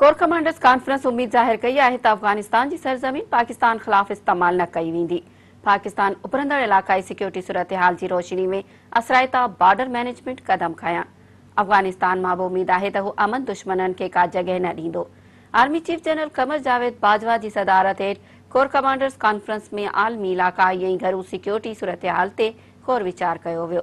core commanders conference उम्मीद ज़ाहिर कई है त अफ़गानिस्तान की सरज़मीन पाकिस्तान ख़िलाफ़ इस्तेमाल न कई वेंदी पाकिस्तान उभरद इलाकई सिक्योरिटी सूरत हाल की रोशनी में असरायता बॉर्डर मैनेजमेंट कदम खाया अफ़गानिस्तान में भी उम्मीद है तो अमन दुश्मन के का जगह न ॾींदो army chief general Qamar Javed Bajwa की सदारत हेठ कोर कमांडर्स कॉन्फ्रेंस में आलमी इलाकई घरू सिक्योरिटी सूरत हाल से गौर विचार किया वियो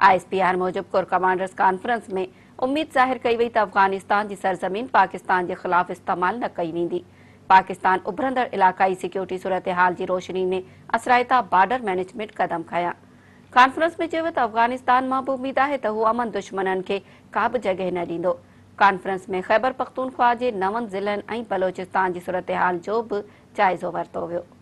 आर मूजब कोर कमांडर्स कॉन्फ्रेंस में उम्मीद जाहिर कई वही त अफगानिस्तान जी सरजमीन पाकिस्तान के ख़िलाफ़ इस्तेमाल न कई वेंदी पाकिस्तान उभरंदड़ इलाक़ाई सिक्योरिटी सूरत हाल की रोशनी में असरायता बॉर्डर मैनेजमेंट कदम खाया कॉन्फ्रेंस में चयो त अफगानिस्तान मां बि उमीद आहे त अमन दुश्मन खे का भी जगह न ॾींदो कॉन्फ्रेंस में ख़ैबर पख्तूनख्वा के नवन ज़िलनि बलोचिस्तान की सूरत हाल जो बि जाइज़ो वरितो वियो